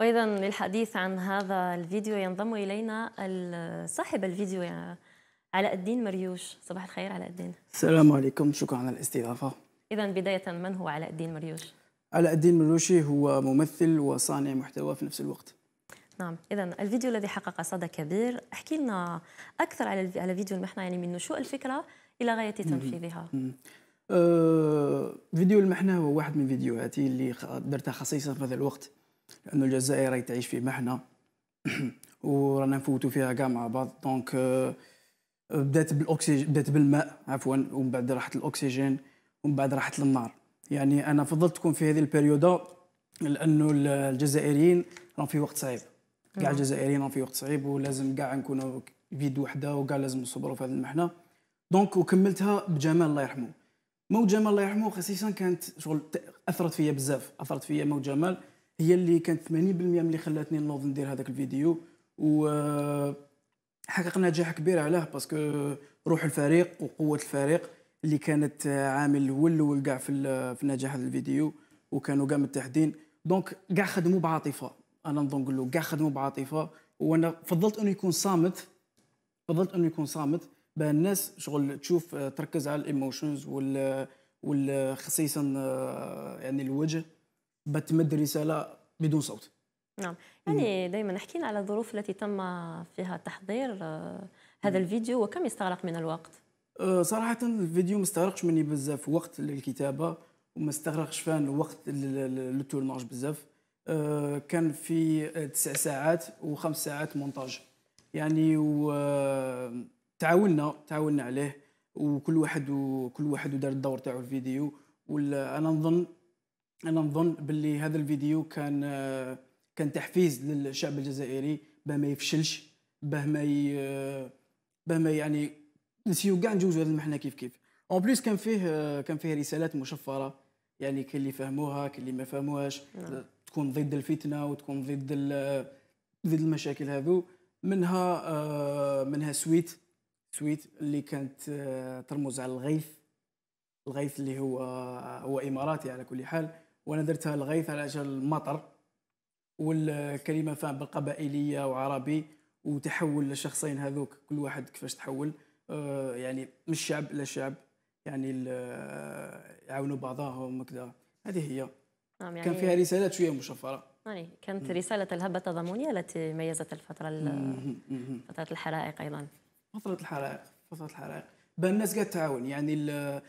وأيضا للحديث عن هذا الفيديو ينضم إلينا صاحب الفيديو يعني علاء الدين مريوش صباح الخير علاء الدين السلام عليكم شكرا على الاستضافة إذا بداية من هو علاء الدين مريوش؟ علاء الدين مريوشي هو ممثل وصانع محتوى في نفس الوقت نعم اذا الفيديو الذي حقق صدى كبير احكي لنا اكثر على على فيديو المحنه يعني من نشوء الفكره الى غايه تنفيذها أه فيديو المحنة هو واحد من فيديوهاتي اللي درتها خصيصا في هذا الوقت لانه الجزائر راهي تعيش في محنه ورانا نفوتوا فيها كاع مع بعض دونك آه، بدات بالاكسجين بدات بالماء عفوا ومن بعد راحت الاكسجين ومن بعد راحت للنار يعني انا فضلت تكون في هذه البريوده لانه الجزائريين راهم في وقت صعيب كاع الجزائريين راهم في وقت صعيب ولازم كاع نكونوا بيد وحده وكاع لازم نصبروا في هذه المحنه دونك وكملتها بجمال الله يرحمه موت جمال الله يرحمه خصيصا كانت شغل اثرت فيا بزاف اثرت فيا موت جمال هي اللي كانت 80% من اللي خلاتني نوض ندير هذاك الفيديو و آه، حقق نجاح كبير علاه باسكو روح الفريق وقوه الفريق اللي كانت آه، عامل هو الاول كاع في نجاح هذا الفيديو وكانوا كاع متحدين دونك كاع خدموا بعاطفه انا نظن نقول كاع خدموا بعاطفه وانا فضلت انه يكون صامت فضلت انه يكون صامت باه الناس شغل تشوف آه، تركز على الايموشنز وال وال خصيصا يعني الوجه بتمد الرساله بدون صوت نعم يعني دائما نحكينا على الظروف التي تم فيها تحضير آه، هذا الفيديو وكم يستغرق من الوقت آه، صراحه الفيديو ما استغرقش مني بزاف وقت للكتابه وما استغرقش فان وقت للتورناج بزاف آه، كان في تسع ساعات وخمس ساعات مونتاج يعني وتعاوننا تعاوننا عليه وكل واحد وكل واحد ودار الدور تاعو الفيديو وانا نظن انا نظن باللي هذا الفيديو كان آه، كان تحفيز للشعب الجزائري باه ما يفشلش باه ما ي... آه، باه ما يعني نسيو كاع نجوزو هذه المحنه كيف كيف اون بليس كان فيه آه، كان فيه رسالات مشفره يعني كاين اللي فهموها كاين اللي ما فهموهاش نعم. تكون ضد الفتنه وتكون ضد ضد المشاكل هذو منها منها سويت سويت اللي كانت ترمز على الغيث الغيث اللي هو هو اماراتي على كل حال وانا درتها الغيث على اجل المطر والكلمه فاهم بالقبائليه وعربي وتحول الشخصين هذوك كل واحد كيفاش تحول آه، يعني من الشعب الى شعب يعني آه، يعاونوا بعضهم وكذا هذه هي نعم، يعني كان فيها رسالات شويه مشفره يعني كانت رساله الهبه التضامنيه التي ميزت الفتره فتره الحرائق ايضا فتره الحرائق فتره الحرائق بان الناس قاعد تعاون يعني آه،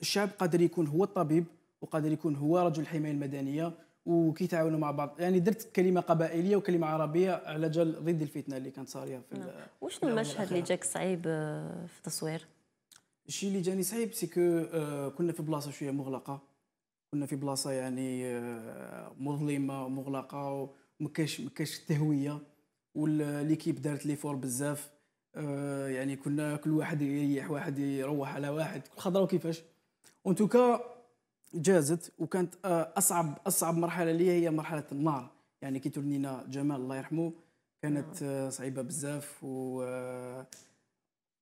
الشعب قادر يكون هو الطبيب وقادر يكون هو رجل الحمايه المدنيه وكيتعاونوا مع بعض يعني درت كلمه قبائليه وكلمه عربيه على جال ضد الفتنه اللي كانت صاريه في نعم. وشنو المشهد اللي جاك صعيب آه، في التصوير الشيء اللي جاني صعيب سي آه، كنا في بلاصه شويه مغلقه كنا في بلاصه يعني آه، مظلمه ومغلقه وما ما مكاش تهويه والليكيب دارت لي فور بزاف يعني كنا كل واحد يريح واحد يروح على واحد كل كيفاش وكيفاش اون توكا جازت وكانت آه، اصعب اصعب مرحله لي هي مرحله النار يعني كي تولينا جمال الله يرحمه كانت نعم. آه، صعيبه بزاف و آه،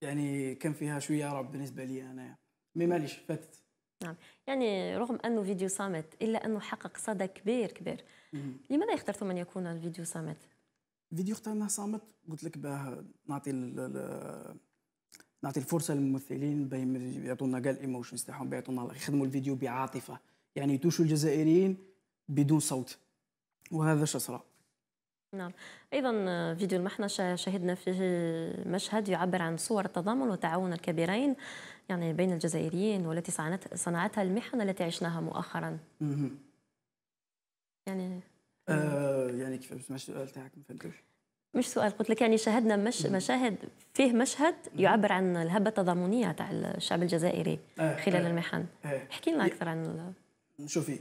يعني كان فيها شويه رعب بالنسبه لي انايا مي ماليش فاتت نعم يعني رغم انه فيديو صامت الا انه حقق صدى كبير كبير لماذا اخترتم ان يكون الفيديو صامت؟ فيديو اخترناه صامت قلت لك باه نعطي نعطي الفرصه للممثلين يعطونا كاع الايموشنز تاعهم يعطونا يخدموا الفيديو بعاطفه يعني يتوشوا الجزائريين بدون صوت وهذا شصرا نعم ايضا فيديو المحنه شهدنا فيه مشهد يعبر عن صور التضامن والتعاون الكبيرين يعني بين الجزائريين والتي صنعتها المحن التي عشناها مؤخرا يعني آه يعني كيف سمعت السؤال تاعك ما فهمتوش مش سؤال قلت لك يعني شاهدنا مش مشاهد فيه مشهد يعبر عن الهبه التضامنيه تاع الشعب الجزائري آه، خلال آه، المحن آه. احكي لنا اكثر عن شوفي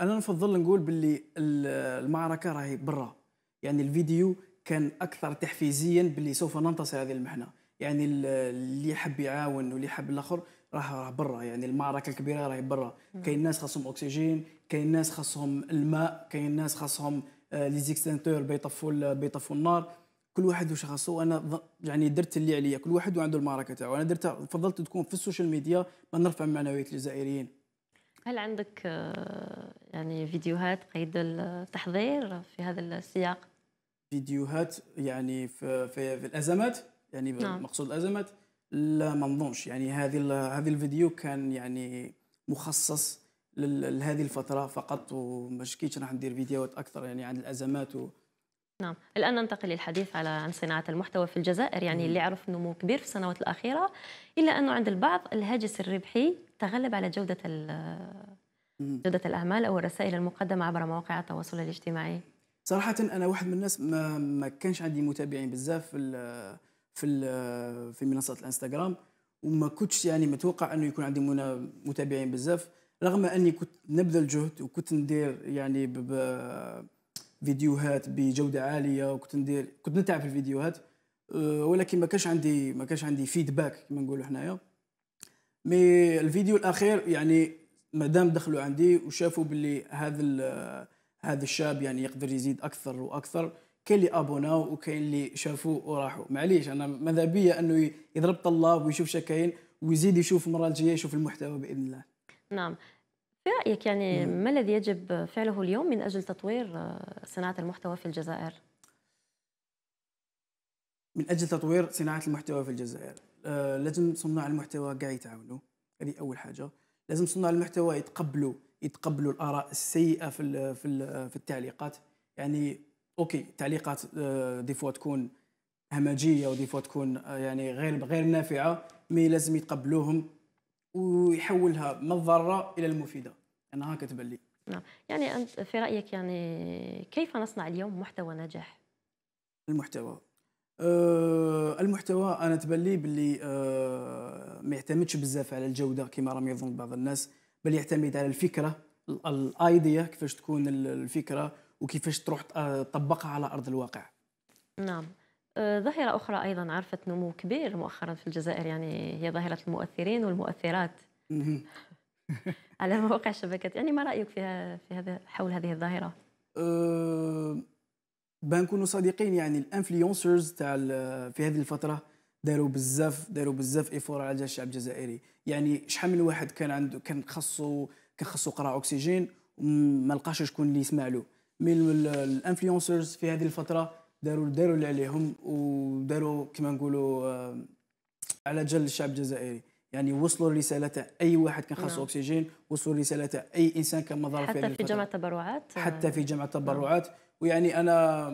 انا نفضل نقول باللي المعركه راهي برا يعني الفيديو كان اكثر تحفيزيا باللي سوف ننتصر هذه المحنه يعني اللي يحب يعاون واللي يحب الاخر راه راه برا يعني المعركه الكبيره راهي برا كاين ناس خاصهم اكسجين كاين ناس خاصهم الماء كاين ناس خاصهم آه، لي زيكستنتور بيطفوا بيطفوا النار كل واحد وش خاصو انا يعني درت اللي عليا كل واحد وعنده المعركه تاعو انا درتها فضلت تكون في السوشيال ميديا ما نرفع معنويات الجزائريين هل عندك آه، يعني فيديوهات قيد التحضير في هذا السياق فيديوهات يعني في, في, في الازمات يعني نعم. مقصود الازمات لا ما نظنش يعني هذه هذه الفيديو كان يعني مخصص لهذه الفتره فقط وما شكيتش راح ندير فيديوهات اكثر يعني عن الازمات و... نعم الان ننتقل للحديث على عن صناعه المحتوى في الجزائر يعني اللي عرف نمو كبير في السنوات الاخيره الا انه عند البعض الهاجس الربحي تغلب على جوده جوده الاعمال او الرسائل المقدمه عبر مواقع التواصل الاجتماعي صراحه انا واحد من الناس ما, ما كانش عندي متابعين بزاف في في ال في منصات الانستغرام وما كنتش يعني متوقع انه يكون عندي متابعين بزاف رغم اني كنت نبذل جهد وكنت ندير يعني فيديوهات بجوده عاليه وكنت ندير كنت نتعب في الفيديوهات آه، ولكن ما كانش عندي ما كانش عندي فيدباك كما نقولوا حنايا مي الفيديو الاخير يعني مادام دخلوا عندي وشافوا باللي هذا هذا الشاب يعني يقدر يزيد اكثر واكثر كاين اللي ابوناو وكاين اللي شافوا وراحوا معليش انا ماذا بيا انه يضرب طلاب ويشوف شكاين ويزيد يشوف المره الجايه يشوف المحتوى باذن الله نعم في رأيك يعني ما الذي يجب فعله اليوم من أجل تطوير صناعة المحتوى في الجزائر؟ من أجل تطوير صناعة المحتوى في الجزائر آه، لازم صناع المحتوى قاع يتعاونوا هذه أول حاجة لازم صناع المحتوى يتقبلوا يتقبلوا الآراء السيئة في في, في التعليقات يعني أوكي تعليقات آه، دي فوا تكون همجية ودي فوا تكون آه، يعني غير غير نافعة مي لازم يتقبلوهم ويحولها من الضاره الى المفيده انا هكا تبان لي نعم يعني انت في رايك يعني كيف نصنع اليوم محتوى ناجح المحتوى أه المحتوى انا تبان لي باللي أه ما يعتمدش بزاف على الجوده كما راهم يظن بعض الناس بل يعتمد على الفكره الايديا كيفاش تكون الفكره وكيفاش تروح تطبقها على ارض الواقع نعم ظاهرة أخرى أيضا عرفت نمو كبير مؤخرا في الجزائر يعني هي ظاهرة المؤثرين والمؤثرات على مواقع الشبكات يعني ما رأيك فيها في هذا حول هذه الظاهرة؟ أه، بان بنكونوا صادقين يعني الانفلونسرز تاع في هذه الفترة داروا بزاف داروا بزاف ايفور على الشعب الجزائري يعني شحال من واحد كان عنده كان خاصو كان خاصو قرا اكسجين ما لقاش شكون اللي يسمع له من الانفلونسرز في هذه الفتره داروا داروا اللي عليهم وداروا كما نقولوا آه، على جل الشعب الجزائري يعني وصلوا الرساله تاع اي واحد كان خاصه نعم. اكسجين وصلوا الرساله تاع اي انسان كان في حتى في جمع التبرعات نعم. حتى في جمع التبرعات ويعني انا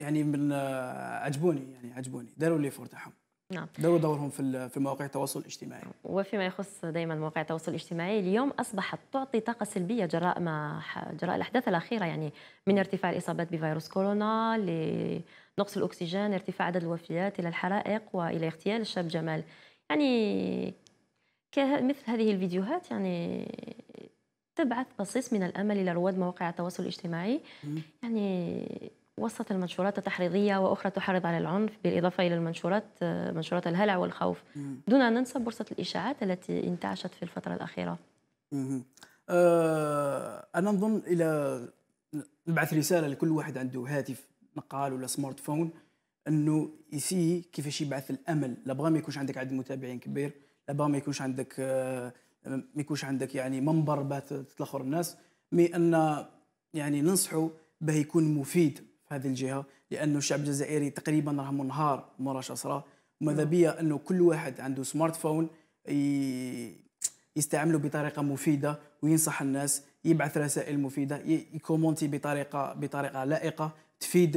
يعني من آه، عجبوني يعني عجبوني داروا لي فور تاعهم نعم دوروا دورهم في في مواقع التواصل الاجتماعي وفيما يخص دائما مواقع التواصل الاجتماعي اليوم اصبحت تعطي طاقه سلبيه جراء ما جراء الاحداث الاخيره يعني من ارتفاع الاصابات بفيروس كورونا لنقص الاكسجين ارتفاع عدد الوفيات الى الحرائق والى اغتيال الشاب جمال يعني مثل هذه الفيديوهات يعني تبعث بصيص من الامل الى رواد مواقع التواصل الاجتماعي يعني وسط المنشورات التحريضية وأخرى تحرض على العنف بالإضافة إلى المنشورات آه، منشورات الهلع والخوف دون أن ننسى بورصة الإشاعات التي انتعشت في الفترة الأخيرة آه، أنا نظن إلى نبعث رسالة لكل واحد عنده هاتف نقال ولا سمارت فون انه يسي كيفاش يبعث الامل لا ما يكونش عندك عدد متابعين كبير لا ما يكونش عندك آه، ما يكونش عندك يعني منبر باه تتلخر الناس مي ان يعني ننصحوا باه يكون مفيد هذه الجهه لانه الشعب الجزائري تقريبا راه منهار مراش اسرى وماذا بيا انه كل واحد عنده سمارت فون يستعمله بطريقه مفيده وينصح الناس يبعث رسائل مفيده يكومونتي بطريقه بطريقه لائقه تفيد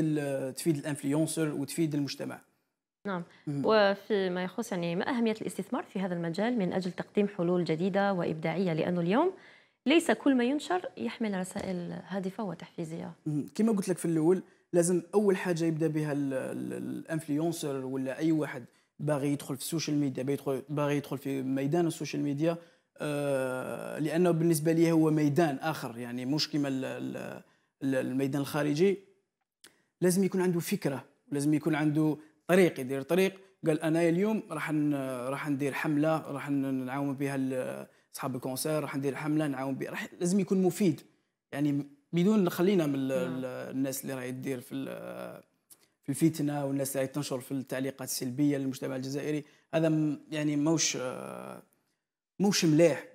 تفيد الانفلونسر وتفيد المجتمع نعم وفيما يخص يعني ما اهميه الاستثمار في هذا المجال من اجل تقديم حلول جديده وابداعيه لانه اليوم ليس كل ما ينشر يحمل رسائل هادفه وتحفيزيه كما قلت لك في الاول لازم اول حاجه يبدا بها الانفلونسر ولا اي واحد باغي يدخل في السوشيال ميديا باغي يدخل في ميدان السوشيال ميديا آه، لانه بالنسبه لي هو ميدان اخر يعني مش كما الميدان الخارجي لازم يكون عنده فكره لازم يكون عنده طريق يدير طريق قال انا اليوم راح راح ندير حمله راح نعاون بها اصحاب الكونسير راح ندير حمله نعاون بها لازم يكون مفيد يعني بدون خلينا من نعم. الناس اللي راهي تدير في في الفتنه والناس اللي راهي تنشر في التعليقات السلبيه للمجتمع الجزائري هذا يعني موش موش مليح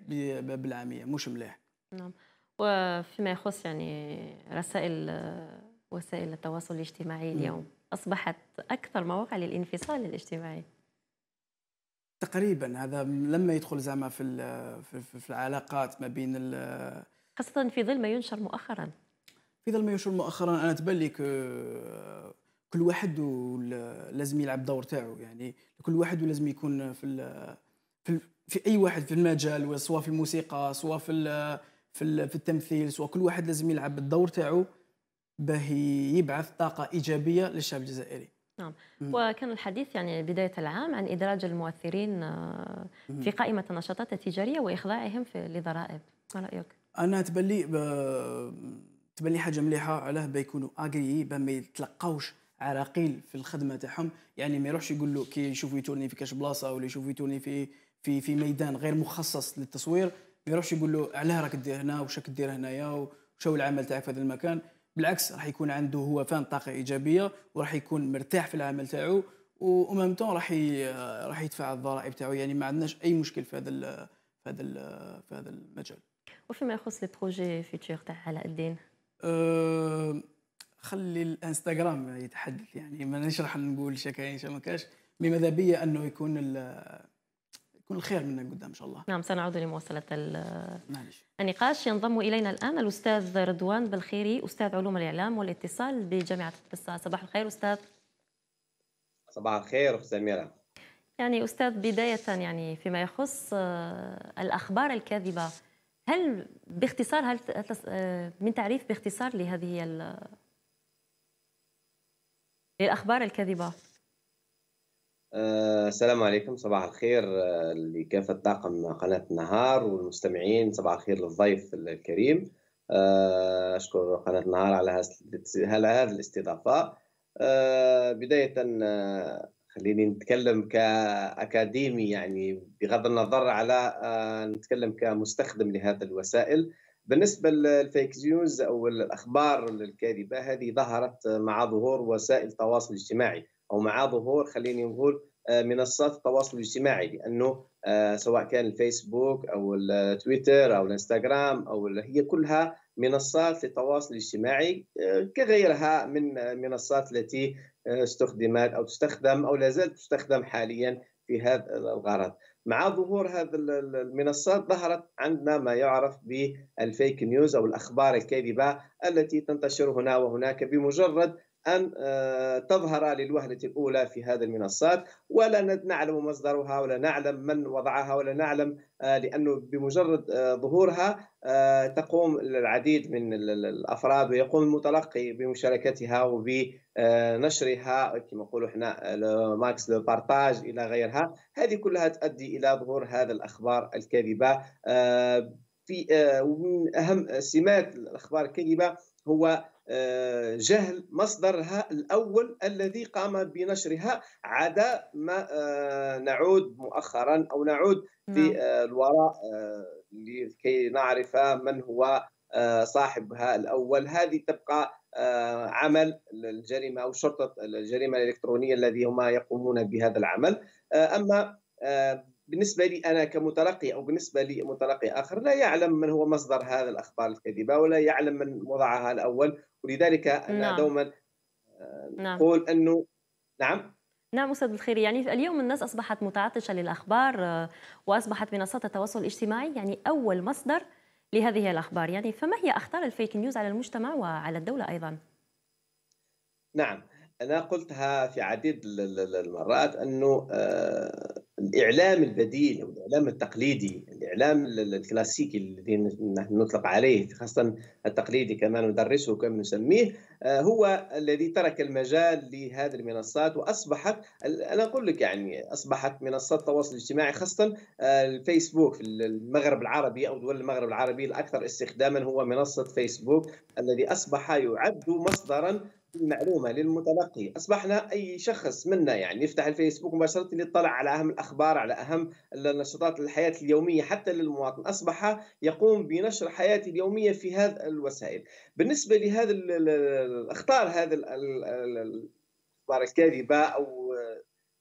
بالعاميه موش مليح نعم وفيما يخص يعني رسائل وسائل التواصل الاجتماعي اليوم اصبحت اكثر مواقع للانفصال الاجتماعي تقريبا هذا لما يدخل زعما في في العلاقات ما بين خاصة في ظل ما ينشر مؤخرا في ظل ما ينشر مؤخرا انا تبان لي آه، كل واحد لازم يلعب دور تاعو يعني كل واحد لازم يكون في ال في, في اي واحد في المجال سواء في الموسيقى سواء في في, في التمثيل سواء كل واحد لازم يلعب الدور تاعو باه يبعث طاقه ايجابيه للشعب الجزائري نعم وكان الحديث يعني بداية العام عن إدراج المؤثرين آه، في قائمة النشاطات التجارية وإخضاعهم في لضرائب ما رأيك؟ أنا تبلي ب... تبلي حاجة مليحة علاه بيكونوا أجري ما يتلقاوش عراقيل في الخدمة تاعهم يعني ما يروحش يقول له كي يشوفوا يتورني في كاش بلاصة ولا يشوفوا يتورني في في في ميدان غير مخصص للتصوير ما يروحش يقول له علاه راك دير هنا وش راك دير هنايا وشو العمل تاعك في هذا المكان بالعكس راح يكون عنده هو فان طاقه ايجابيه وراح يكون مرتاح في العمل تاعو ومام طون راح راح يدفع الضرائب تاعو يعني ما عندناش اي مشكل في هذا في هذا في هذا المجال وفيما يخص لي بروجي فيتشر تاع علاء الدين أه، خلي الانستغرام يتحدث يعني ما نشرح نقول شكاين ما كاش بماذا بيا انه يكون كل خير منا قدام ان شاء الله نعم سنعود لمواصله النقاش ينضم الينا الان الاستاذ رضوان بالخيري استاذ علوم الاعلام والاتصال بجامعه القصة صباح الخير استاذ صباح الخير سميره يعني استاذ بدايه يعني فيما يخص آه، الاخبار الكاذبه هل باختصار هل آه، من تعريف باختصار لهذه الاخبار الكاذبه آه، السلام عليكم صباح الخير آه، لكافة طاقم قناة النهار والمستمعين صباح الخير للضيف الكريم آه، أشكر قناة النهار على هذه الاستضافة بداية خليني نتكلم كأكاديمي يعني بغض النظر على نتكلم كمستخدم لهذه الوسائل بالنسبة للفيك نيوز أو الأخبار الكاذبة هذه ظهرت مع ظهور وسائل التواصل الاجتماعي او مع ظهور خليني نقول آه، منصات التواصل الاجتماعي لانه آه، سواء كان الفيسبوك او التويتر او الانستغرام او هي كلها منصات للتواصل الاجتماعي آه، كغيرها من منصات التي استخدمت او تستخدم او لا زالت تستخدم حاليا في هذا الغرض مع ظهور هذه المنصات ظهرت عندنا ما يعرف بالفيك نيوز او الاخبار الكاذبه التي تنتشر هنا وهناك بمجرد أن آه، تظهر للوهلة الأولى في هذه المنصات ولا نعلم مصدرها ولا نعلم من وضعها ولا نعلم آه، لأنه بمجرد آه، ظهورها تقوم العديد من الأفراد ويقوم المتلقي بمشاركتها وبنشرها كما نقولوا احنا ماكس لو بارتاج إلى غيرها هذه كلها تؤدي إلى ظهور هذا الأخبار الكاذبة في ومن أهم سمات الأخبار الكاذبة هو آه، جهل مصدرها الأول الذي قام بنشرها عدا ما آه، نعود مؤخرا أو نعود في نعم. آه، الوراء لكي نعرف من هو صاحبها الأول هذه تبقى عمل الجريمة أو شرطة الجريمة الإلكترونية الذي هما يقومون بهذا العمل أما بالنسبة لي أنا كمتلقي أو بالنسبة لمتلقي آخر لا يعلم من هو مصدر هذه الأخبار الكذبة ولا يعلم من وضعها الأول ولذلك أنا نعم. دوما نقول آه، نعم. أنه نعم نعم أستاذ الخير يعني اليوم الناس أصبحت متعطشة للأخبار آه، وأصبحت منصات التواصل الاجتماعي يعني أول مصدر لهذه الأخبار يعني فما هي أخطار الفيك نيوز على المجتمع وعلى الدولة أيضا؟ نعم أنا قلتها في عديد المرات أنه آه، الاعلام البديل او الاعلام التقليدي الاعلام الكلاسيكي الذي نحن نطلق عليه خاصه التقليدي كما ندرسه وكما نسميه آه، هو الذي ترك المجال لهذه المنصات واصبحت انا اقول لك يعني اصبحت منصات التواصل الاجتماعي خاصه آه، الفيسبوك في المغرب العربي او دول المغرب العربي الاكثر استخداما هو منصه فيسبوك الذي اصبح يعد مصدرا المعلومه للمتلقي اصبحنا اي شخص منا يعني يفتح الفيسبوك مباشره يطلع على اهم الاخبار على اهم النشاطات الحياه اليوميه حتى للمواطن اصبح يقوم بنشر حياته اليوميه في هذه الوسائل بالنسبه لهذا الاخطار هذا الاخبار الكاذبه او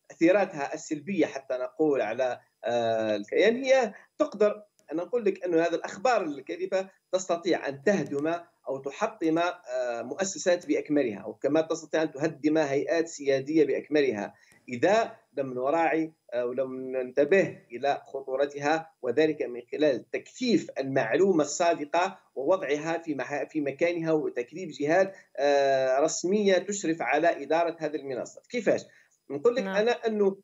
تاثيراتها السلبيه حتى نقول على آه، الكيان هي تقدر انا اقول لك انه هذه الاخبار الكاذبه تستطيع ان تهدم أو تحطم آه، مؤسسات بأكملها أو كما تستطيع أن تهدم هيئات سيادية بأكملها إذا لم نراعي أو آه، لم ننتبه إلى خطورتها وذلك من خلال تكثيف المعلومة الصادقة ووضعها في في مكانها وتكذيب جهات آه، رسمية تشرف على إدارة هذه المنصات كيفاش؟ نقول لك نعم. أنا أنه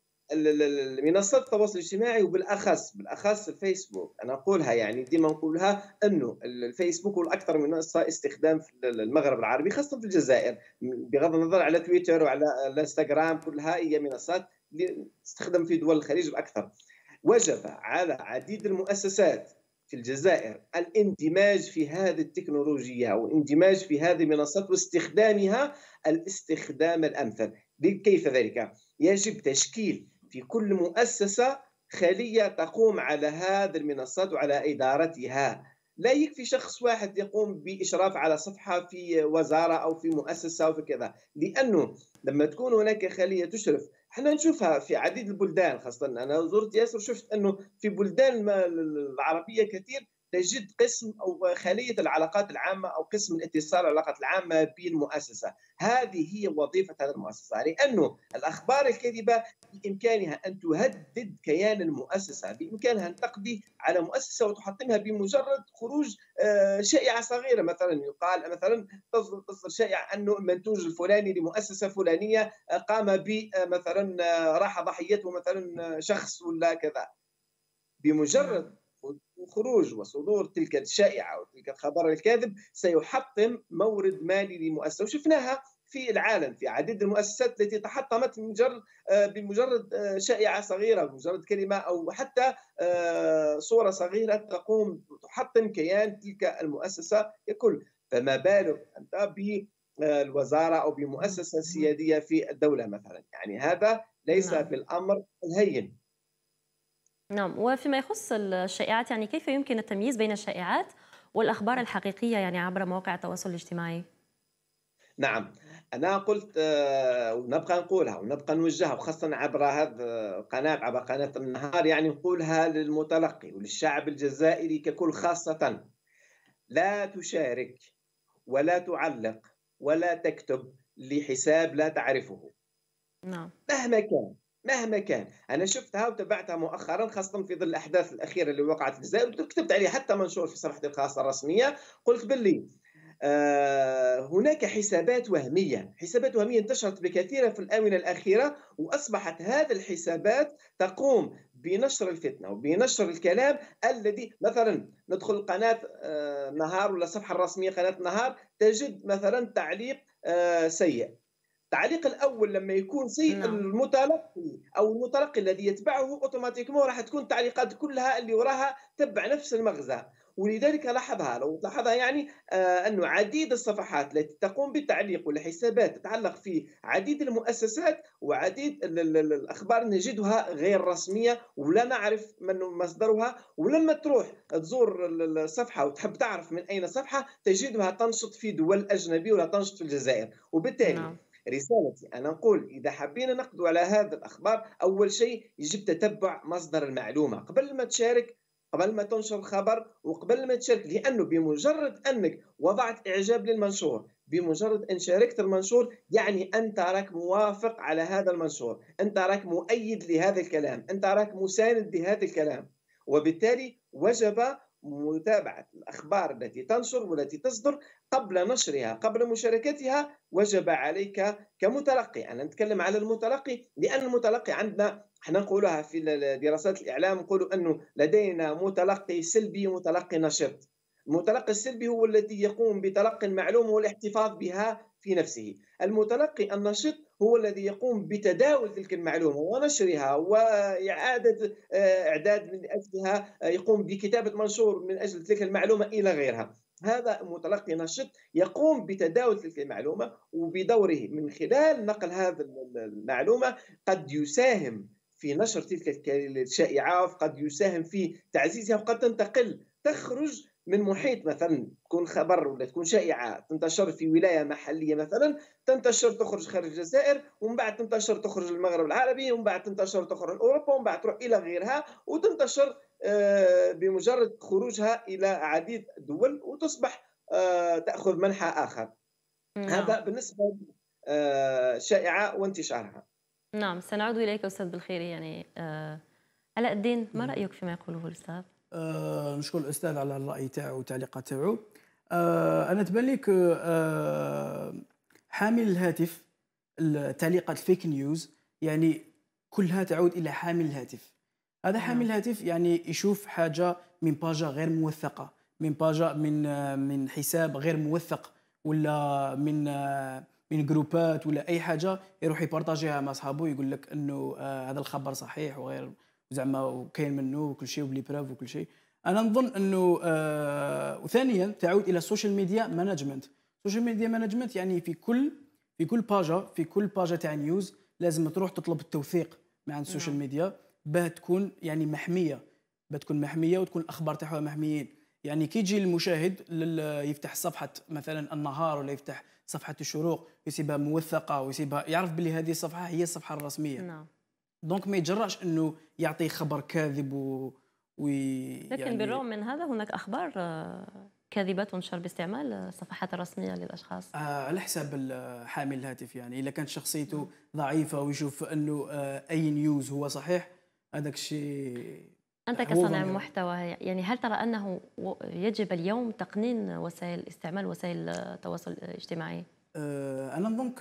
منصات التواصل الاجتماعي وبالاخص بالاخص الفيسبوك انا اقولها يعني ديما نقولها انه الفيسبوك هو الاكثر منصه استخدام في المغرب العربي خاصه في الجزائر بغض النظر على تويتر وعلى الانستغرام كلها هي منصات اللي تستخدم في دول الخليج الاكثر وجب على عديد المؤسسات في الجزائر الاندماج في هذه التكنولوجيا والاندماج في هذه المنصات واستخدامها الاستخدام الامثل كيف ذلك؟ يجب تشكيل في كل مؤسسة خلية تقوم على هذه المنصات وعلى إدارتها لا يكفي شخص واحد يقوم بإشراف على صفحة في وزارة أو في مؤسسة أو في كذا لأنه لما تكون هناك خلية تشرف احنا نشوفها في عديد البلدان خاصة أنا زرت ياسر شفت أنه في بلدان العربية كثير تجد قسم او خليه العلاقات العامه او قسم الاتصال العلاقات العامه بالمؤسسه، هذه هي وظيفه هذه المؤسسه لانه الاخبار الكاذبه بامكانها ان تهدد كيان المؤسسه، بامكانها ان تقضي على مؤسسه وتحطمها بمجرد خروج آه، شائعه صغيره مثلا يقال مثلا تصدر شائعه انه المنتوج الفلاني لمؤسسه فلانيه آه، قام بمثلا آه، راح ضحيته مثلا شخص ولا كذا. بمجرد خروج وصدور تلك الشائعه وتلك الخبر الكاذب سيحطم مورد مالي لمؤسسه وشفناها في العالم في عديد المؤسسات التي تحطمت آه، بمجرد بمجرد آه، شائعه صغيره بمجرد كلمه او حتى آه، صوره صغيره تقوم تحطم كيان تلك المؤسسه ككل فما بالك انت بالوزاره او بمؤسسه نعم. سياديه في الدوله مثلا يعني هذا ليس بالامر نعم. الهين نعم وفيما يخص الشائعات يعني كيف يمكن التمييز بين الشائعات والأخبار الحقيقية يعني عبر مواقع التواصل الاجتماعي؟ نعم انا قلت آه، ونبقى نقولها ونبقى نوجهها وخاصه عبر هذا القناه عبر قناه النهار يعني نقولها للمتلقي وللشعب الجزائري ككل خاصه لا تشارك ولا تعلق ولا تكتب لحساب لا تعرفه نعم مهما كان مهما كان انا شفتها وتابعتها مؤخرا خاصه في ظل الاحداث الاخيره اللي وقعت في الجزائر كتبت عليها حتى منشور في صفحتي الخاصه الرسميه قلت باللي آه هناك حسابات وهمية حسابات وهمية انتشرت بكثيرة في الآونة الأخيرة وأصبحت هذه الحسابات تقوم بنشر الفتنة وبنشر الكلام الذي مثلا ندخل قناة آه نهار ولا الصفحة الرسمية قناة نهار تجد مثلا تعليق آه سيء التعليق الاول لما يكون سيء نعم. المتلقي او المتلقي الذي يتبعه اوتوماتيكمون راح تكون التعليقات كلها اللي وراها تبع نفس المغزى ولذلك لاحظها لو تلاحظها يعني آه انه عديد الصفحات التي تقوم بالتعليق والحسابات تتعلق في عديد المؤسسات وعديد الاخبار نجدها غير رسميه ولا نعرف من مصدرها ولما تروح تزور الصفحه وتحب تعرف من اين صفحه تجدها تنشط في دول اجنبيه ولا تنشط في الجزائر وبالتالي نعم. رسالتي أنا نقول إذا حبينا نقضوا على هذا الأخبار أول شيء يجب تتبع مصدر المعلومة قبل ما تشارك قبل ما تنشر الخبر وقبل ما تشارك لأنه بمجرد أنك وضعت إعجاب للمنشور بمجرد أن شاركت المنشور يعني أنت راك موافق على هذا المنشور أنت راك مؤيد لهذا الكلام أنت راك مساند لهذا الكلام وبالتالي وجب متابعة الأخبار التي تنشر والتي تصدر قبل نشرها قبل مشاركتها وجب عليك كمتلقي أنا نتكلم على المتلقي لأن المتلقي عندنا احنا نقولها في دراسات الإعلام نقولوا أنه لدينا متلقي سلبي ومتلقي نشط المتلقي السلبي هو الذي يقوم بتلقي المعلومة والاحتفاظ بها في نفسه المتلقي النشط هو الذي يقوم بتداول تلك المعلومه ونشرها واعاده آه، اعداد من اجلها آه، يقوم بكتابه منشور من اجل تلك المعلومه الى غيرها هذا متلقي نشط يقوم بتداول تلك المعلومه وبدوره من خلال نقل هذه المعلومه قد يساهم في نشر تلك الشائعات قد يساهم في تعزيزها وقد تنتقل تخرج من محيط مثلا تكون خبر ولا تكون شائعه تنتشر في ولايه محليه مثلا تنتشر تخرج خارج الجزائر ومن بعد تنتشر تخرج المغرب العربي ومن بعد تنتشر تخرج اوروبا ومن بعد تروح الى غيرها وتنتشر آه، بمجرد خروجها الى عديد دول وتصبح آه، تاخذ منحى اخر نعم. هذا بالنسبه آه، شائعه وانتشارها نعم سنعود اليك استاذ بالخير يعني علاء الدين ما رايك فيما يقوله الاستاذ آه، نشكر الاستاذ على الراي تاعو والتعليقات تاعو آه، انا تبان لي آه، حامل الهاتف التعليقات الفيك نيوز يعني كلها تعود الى حامل الهاتف هذا حامل نعم. الهاتف يعني يشوف حاجه من باجا غير موثقه من باجا من من حساب غير موثق ولا من من جروبات ولا اي حاجه يروح يبارطاجيها مع اصحابه يقول لك انه هذا الخبر صحيح وغير زعما وكاين منه وكل شيء وبلي براف وكل شيء انا نظن انه آه وثانيا تعود الى السوشيال ميديا مانجمنت السوشيال ميديا مانجمنت يعني في كل في كل باجا في كل باجا تاع نيوز لازم تروح تطلب التوثيق من عند السوشيال ميديا نعم. باه تكون يعني محميه باه تكون محميه وتكون الاخبار تاعها محميين يعني كي يجي المشاهد يفتح صفحه مثلا النهار ولا يفتح صفحه الشروق يسيبها موثقه ويسيبها يعرف بلي هذه الصفحه هي الصفحه الرسميه نعم. دونك ما يتجرأش انه يعطي خبر كاذب و... وي يعني لكن يعني بالرغم من هذا هناك اخبار آه، كاذبه تنشر باستعمال الصفحات آه، الرسميه للاشخاص آه، على حساب حامل الهاتف يعني اذا كانت شخصيته ضعيفه ويشوف انه آه اي نيوز هو صحيح هذاك الشيء انت كصانع محتوى يعني هل ترى انه يجب اليوم تقنين وسائل استعمال وسائل التواصل الاجتماعي آه انا نظن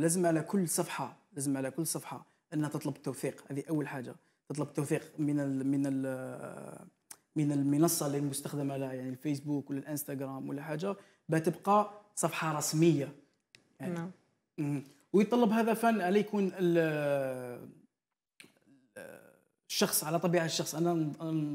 لازم على كل صفحه لازم على كل صفحه انها تطلب التوثيق هذه اول حاجه تطلب التوثيق من الـ من الـ من المنصه اللي مستخدمه لها يعني الفيسبوك ولا الانستغرام ولا حاجه بتبقى صفحه رسميه يعني نعم ويطلب هذا فن على يكون الشخص على طبيعه الشخص انا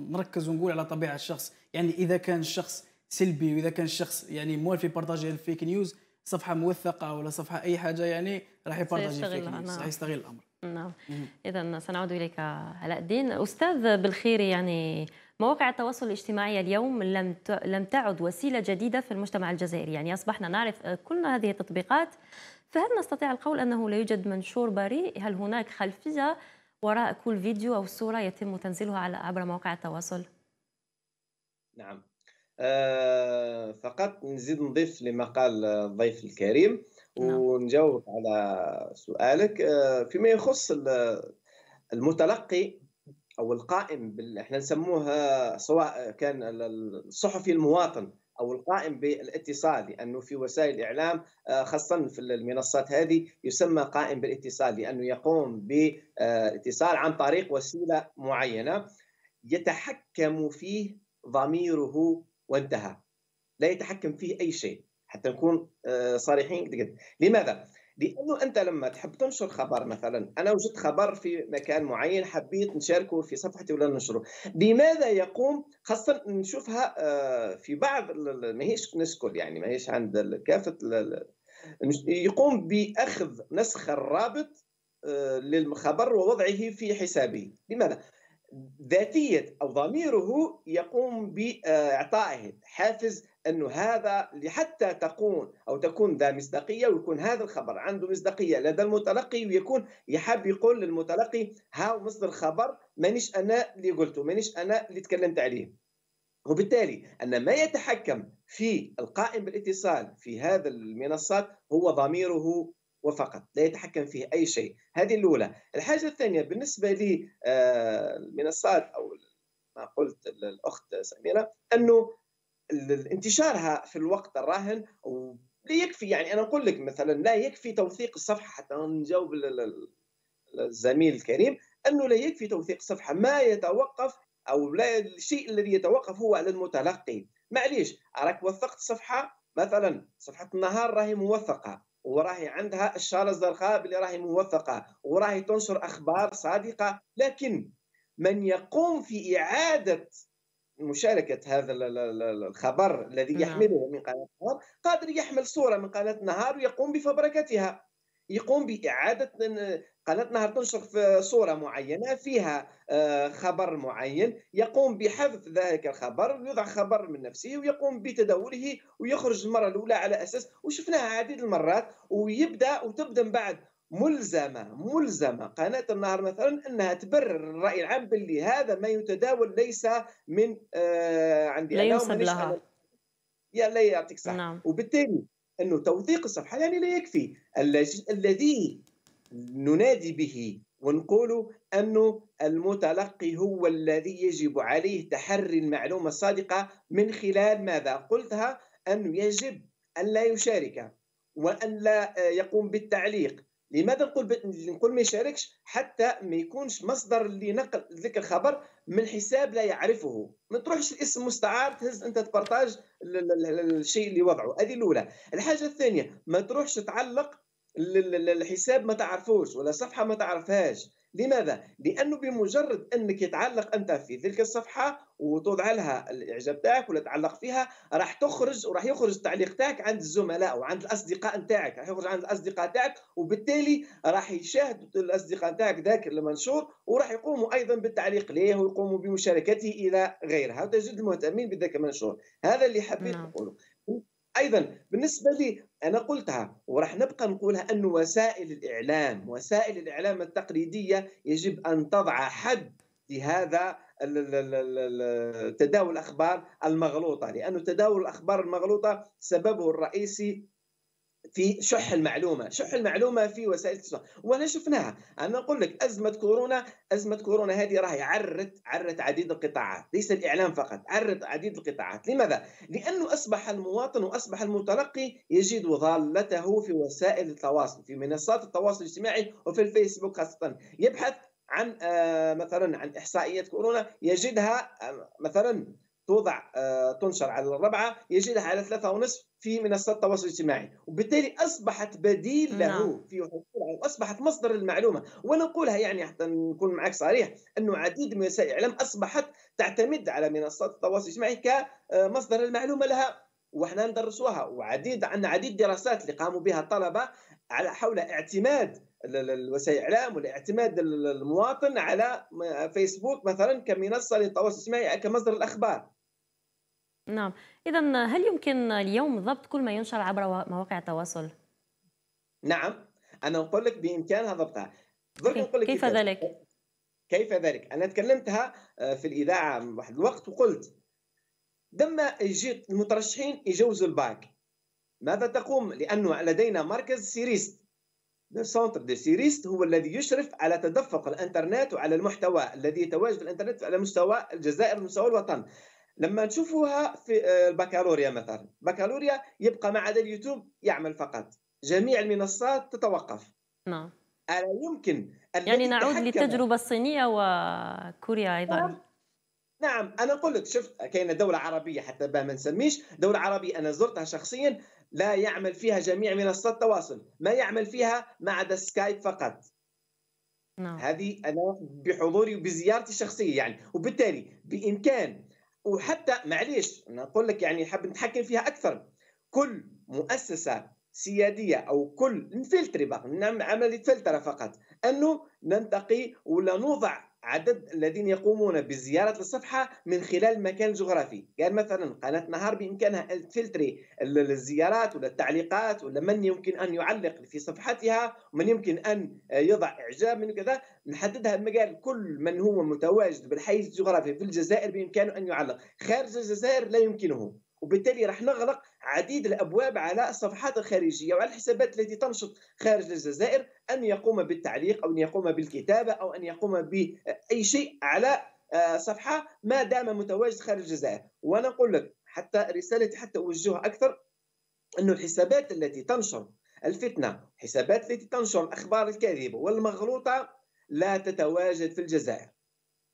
نركز ونقول على طبيعه الشخص يعني اذا كان الشخص سلبي واذا كان الشخص يعني موالف يبارطاجي الفيك نيوز صفحه موثقه ولا صفحه اي حاجه يعني راح يبارطاجي فيك راح يستغل الامر نعم اذا سنعود اليك علاء الدين استاذ بالخير يعني مواقع التواصل الاجتماعي اليوم لم لم تعد وسيله جديده في المجتمع الجزائري يعني اصبحنا نعرف كل هذه التطبيقات فهل نستطيع القول انه لا يوجد منشور بريء هل هناك خلفيه وراء كل فيديو او صوره يتم تنزيلها على عبر مواقع التواصل نعم أه فقط نزيد نضيف لمقال الضيف الكريم نعم. ونجاوب على سؤالك آه، فيما يخص المتلقي او القائم بال... احنا نسموه سواء كان الصحفي المواطن او القائم بالاتصال لانه في وسائل الاعلام آه، خاصه في المنصات هذه يسمى قائم بالاتصال لانه يقوم بالاتصال عن طريق وسيله معينه يتحكم فيه ضميره وانتهى لا يتحكم فيه اي شيء حتى نكون آه، صريحين قد لماذا؟ لانه انت لما تحب تنشر خبر مثلا انا وجدت خبر في مكان معين حبيت نشاركه في صفحتي ولا ننشره لماذا يقوم خاصه نشوفها آه، في بعض ماهيش نسكل يعني ماهيش عند كافه يقوم باخذ نسخ الرابط آه، للخبر ووضعه في حسابه لماذا ذاتيه او ضميره يقوم باعطائه حافز أنه هذا لحتى تكون أو تكون ذا مصداقية ويكون هذا الخبر عنده مصداقية لدى المتلقي ويكون يحب يقول للمتلقي هاو مصدر خبر مانيش أنا اللي قلته مانيش أنا اللي تكلمت عليه وبالتالي ان ما يتحكم في القائم بالاتصال في هذا المنصات هو ضميره وفقط لا يتحكم فيه اي شيء هذه الاولى الحاجه الثانيه بالنسبه للمنصات آه، المنصات او ما قلت الاخت سميره انه انتشارها في الوقت الراهن ولا يكفي يعني انا نقول لك مثلا لا يكفي توثيق الصفحه حتى نجاوب الزميل الكريم انه لا يكفي توثيق الصفحه ما يتوقف او لا الشيء الذي يتوقف هو على المتلقي معليش راك وثقت صفحه مثلا صفحه النهار راهي موثقه وراهي عندها الشاله الزرقاء اللي راهي موثقه وراهي تنشر اخبار صادقه لكن من يقوم في اعاده مشاركة هذا الخبر الذي نعم. يحمله من قناة نهار قادر يحمل صورة من قناة نهار ويقوم بفبركتها يقوم بإعادة قناة النهار تنشر في صورة معينة فيها آه، خبر معين يقوم بحذف ذلك الخبر ويضع خبر من نفسه ويقوم بتداوله ويخرج المرة الأولى على أساس وشفناها عديد المرات ويبدأ وتبدأ من بعد ملزمه ملزمه قناه النهار مثلا انها تبرر الراي العام باللي هذا ما يتداول ليس من آه عندي لا ينسب لها يا لا يعطيك صح نعم. وبالتالي انه توثيق الصفحه يعني لا يكفي الذي ننادي به ونقول انه المتلقي هو الذي يجب عليه تحري المعلومه الصادقه من خلال ماذا قلتها انه يجب ان لا يشارك وان لا آه، يقوم بالتعليق لماذا نقول نقول ما يشاركش حتى ما يكونش مصدر اللي نقل الخبر من حساب لا يعرفه ما تروحش الاسم مستعار تهز انت تبارطاج الشيء اللي وضعه هذه الاولى الحاجه الثانيه ما تروحش تعلق الحساب ما تعرفوش ولا صفحه ما تعرفهاش لماذا؟ لانه بمجرد انك يتعلق انت في تلك الصفحه وتوضع لها الاعجاب تاعك ولا تعلق فيها راح تخرج وراح يخرج التعليق تاعك عند الزملاء وعند الاصدقاء تاعك راح يخرج عند الاصدقاء تاعك وبالتالي راح يشاهد الاصدقاء تاعك ذاك المنشور وراح يقوموا ايضا بالتعليق ليه ويقوموا بمشاركته الى غيرها وتجد المهتمين بذاك المنشور هذا اللي حبيت نعم. نقوله ايضا بالنسبه لي انا قلتها وراح نبقى نقولها ان وسائل الاعلام وسائل الاعلام التقليديه يجب ان تضع حد لهذا تداول الاخبار المغلوطه لانه تداول الاخبار المغلوطه سببه الرئيسي في شح المعلومه، شح المعلومه في وسائل التواصل، وانا شفناها، انا اقول لك ازمه كورونا، ازمه كورونا هذه راهي عرت عرت عديد القطاعات، ليس الاعلام فقط، عرت عديد القطاعات، لماذا؟ لانه اصبح المواطن واصبح المتلقي يجد ضالته في وسائل التواصل، في منصات التواصل الاجتماعي وفي الفيسبوك خاصه، يبحث عن آه، مثلا عن احصائيات كورونا يجدها آه، مثلا توضع آه، تنشر على الربعه يجدها على ثلاثة ونصف في منصات التواصل الاجتماعي وبالتالي أصبحت بديل له نعم. في أصبحت مصدر وانا ونقولها يعني حتى نكون معك صريح أنه عديد من وسائل الإعلام أصبحت تعتمد على منصات التواصل الاجتماعي كمصدر المعلومة لها وحنا ندرسوها وعديد عندنا عديد دراسات اللي قاموا بها الطلبه على حول اعتماد وسائل الاعلام والاعتماد المواطن على فيسبوك مثلا كمنصه للتواصل الاجتماعي كمصدر الاخبار. نعم إذا هل يمكن اليوم ضبط كل ما ينشر عبر مواقع التواصل؟ نعم أنا أقول لك بإمكانها ضبطها كيف, كيف ذلك؟ كيف ذلك؟ أنا تكلمتها آه، في الإذاعة واحد الوقت وقلت لما يجي المترشحين يجوزوا الباك ماذا تقوم؟ لأنه لدينا مركز سيريست سونتر دي سيريست هو الذي يشرف على تدفق الانترنت وعلى المحتوى الذي يتواجد في الانترنت على مستوى الجزائر ومستوى الوطن لما نشوفوها في آه، البكالوريا مثلا البكالوريا يبقى ما عدا اليوتيوب يعمل فقط جميع المنصات تتوقف نعم ألا يمكن يعني نعود للتجربة الصينية وكوريا أيضا نعم, نعم. أنا أقول لك شفت كاين دولة عربية حتى بقى ما نسميش دولة عربية أنا زرتها شخصيا لا يعمل فيها جميع منصات التواصل ما يعمل فيها ما عدا سكايب فقط نعم. هذه أنا بحضوري وبزيارتي الشخصية يعني وبالتالي بإمكان وحتى معليش نقول لك يعني حاب نتحكم فيها اكثر كل مؤسسه سياديه او كل نفلتري بقى نعمل عمليه فلتره فقط انه ننتقي ولا نوضع عدد الذين يقومون بزيارة الصفحة من خلال مكان جغرافي قال يعني مثلا قناة نهار بإمكانها أن تفلتري الزيارات ولا التعليقات ولا من يمكن أن يعلق في صفحتها ومن يمكن أن يضع إعجاب من كذا نحددها المجال كل من هو متواجد بالحيز الجغرافي في الجزائر بإمكانه أن يعلق خارج الجزائر لا يمكنه وبالتالي راح نغلق عديد الابواب على الصفحات الخارجيه وعلى الحسابات التي تنشط خارج الجزائر ان يقوم بالتعليق او ان يقوم بالكتابه او ان يقوم باي شيء على آه، صفحه ما دام متواجد خارج الجزائر وانا اقول لك حتى رسالتي حتى اوجهها اكثر انه الحسابات التي تنشر الفتنه الحسابات التي تنشر الاخبار الكاذبه والمغلوطه لا تتواجد في الجزائر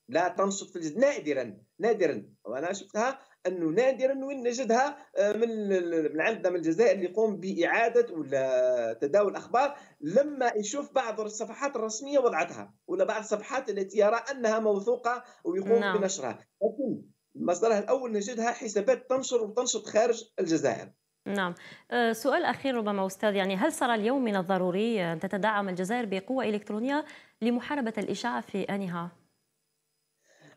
لا تنشط في الجزائر نادرا نادرا وانا شفتها انه نادرا وين نجدها آه، من من عندنا من الجزائر اللي يقوم باعاده ولا تداول اخبار لما يشوف بعض الصفحات الرسميه وضعتها ولا بعض الصفحات التي يرى انها موثوقه ويقوم نعم. بنشرها لكن مصدرها الاول نجدها حسابات تنشر وتنشط خارج الجزائر نعم آه، سؤال أخير ربما أستاذ يعني هل صار اليوم من الضروري أن تتدعم الجزائر بقوة إلكترونية لمحاربة الإشاعة في آنها؟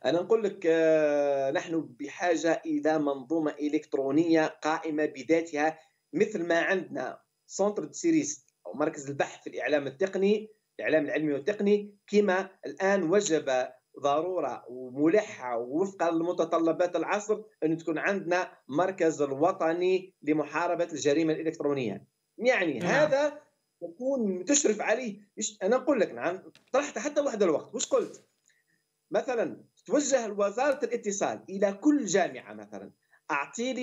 انا نقول لك آه، نحن بحاجه الى منظومه الكترونيه قائمه بذاتها مثل ما عندنا سنتر سيريست او مركز البحث في الاعلام التقني الاعلام العلمي والتقني كما الان وجب ضروره وملحه ووفقا لمتطلبات العصر ان تكون عندنا مركز الوطني لمحاربه الجريمه الالكترونيه يعني آه. هذا تكون تشرف عليه انا نقول لك نعم طرحت حتى واحد الوقت واش قلت مثلا توجه الوزارة الاتصال الى كل جامعه مثلا اعطيني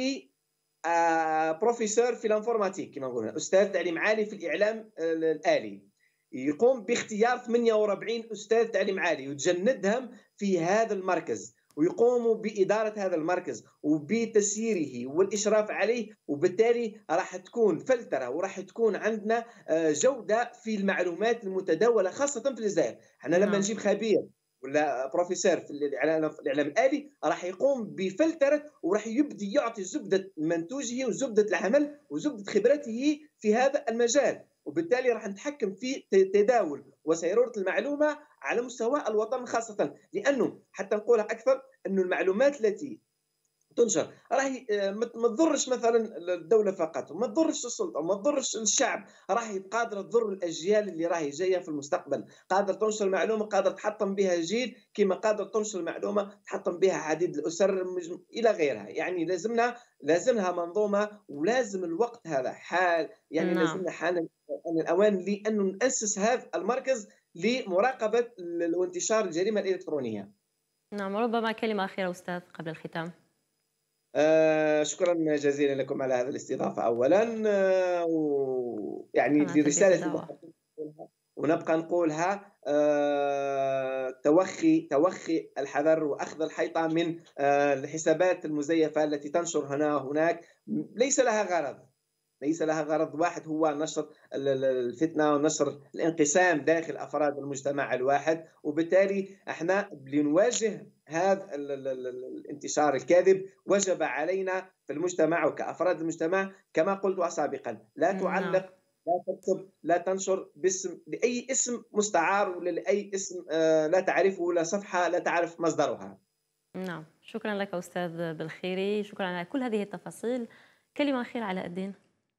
لي بروفيسور آه، في الانفورماتيك كما نقول استاذ تعليم عالي في الاعلام آه، الالي يقوم باختيار 48 استاذ تعليم عالي وتجندهم في هذا المركز ويقوموا بإدارة هذا المركز وبتسييره والإشراف عليه وبالتالي راح تكون فلترة وراح تكون عندنا آه، جودة في المعلومات المتداولة خاصة في الجزائر احنا لما نعم. نجيب خبير ولا بروفيسور في الاعلام الالي راح يقوم بفلتره وراح يبدي يعطي زبده منتوجه وزبده العمل وزبده خبرته في هذا المجال وبالتالي راح نتحكم في تداول وسيروره المعلومه على مستوى الوطن خاصه لانه حتى نقولها اكثر أن المعلومات التي تنشر راهي آه، ما تضرش مثلا الدوله فقط ما تضرش السلطه ما تضرش الشعب راهي قادره تضر الاجيال اللي راهي جايه في المستقبل قادره تنشر معلومه قادره تحطم بها جيل كما قادره تنشر معلومه تحطم بها عديد الاسر الى غيرها يعني لازمنا لازمها منظومه ولازم الوقت هذا حال يعني نعم. لازمنا حال الاوان لانه ناسس هذا المركز لمراقبه وانتشار الجريمه الالكترونيه نعم ربما كلمه اخيره استاذ قبل الختام آه، شكرا جزيلا لكم على هذه الاستضافه اولا ويعني في رساله ونبقى نقولها آه، توخي توخي الحذر واخذ الحيطه من آه، الحسابات المزيفه التي تنشر هنا وهناك ليس لها غرض ليس لها غرض واحد هو نشر الفتنه ونشر الانقسام داخل افراد المجتمع الواحد وبالتالي احنا لنواجه هذا الانتشار الكاذب وجب علينا في المجتمع وكأفراد المجتمع كما قلت سابقا لا نعم. تعلق لا تكتب لا تنشر باسم لأي اسم مستعار ولا لأي اسم آه، لا تعرفه ولا صفحة لا تعرف مصدرها نعم شكرا لك أستاذ بالخيري شكرا على كل هذه التفاصيل كلمة أخيرة على الدين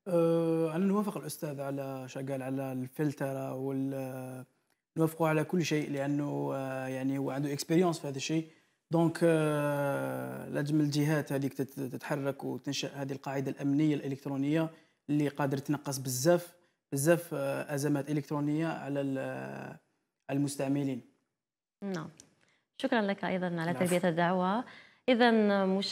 أه أنا نوافق الأستاذ على شغال على الفلترة وال نوافقه على كل شيء لانه آه، يعني هو عنده اكسبيريونس في هذا الشيء دونك لازم الجهات هذيك تتحرك وتنشا هذه القاعده الامنيه الالكترونيه اللي قادر تنقص بزاف بزاف آه، ازمات الكترونيه على آه، المستعملين نعم شكرا لك ايضا على تلبيه الدعوه اذا مش